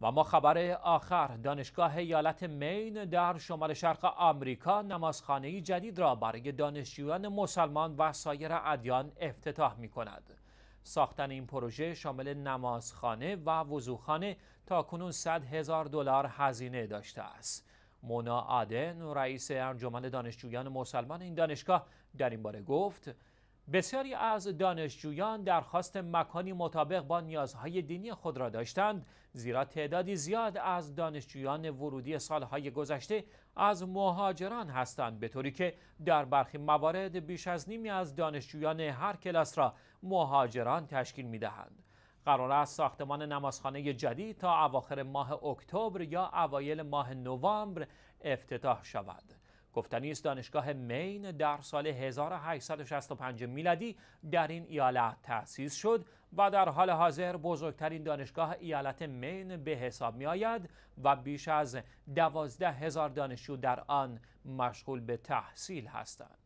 و ما خبر آخر دانشگاه ایالت مین در شمال شرق آمریکا نمازخانه جدید را برای دانشجویان مسلمان و سایر ادیان افتتاح می کند. ساختن این پروژه شامل نمازخانه و وضوخانه تا کنون 100 هزار دلار هزینه داشته است. مونا آدن رئیس انجمن دانشجویان مسلمان این دانشگاه در این باره گفت بسیاری از دانشجویان درخواست مکانی مطابق با نیازهای دینی خود را داشتند زیرا تعدادی زیاد از دانشجویان ورودی سالهای گذشته از مهاجران هستند به طوری که در برخی موارد بیش از نیمی از دانشجویان هر کلاس را مهاجران تشکیل می دهند. قرار است ساختمان نمازخانه جدید تا اواخر ماه اکتبر یا اوایل ماه نوامبر افتتاح شود. گفتنی است دانشگاه مین در سال 1865 میلادی در این ایالت تأسیس شد و در حال حاضر بزرگترین دانشگاه ایالت مین به حساب می آید و بیش از دوازده هزار دانشجو در آن مشغول به تحصیل هستند.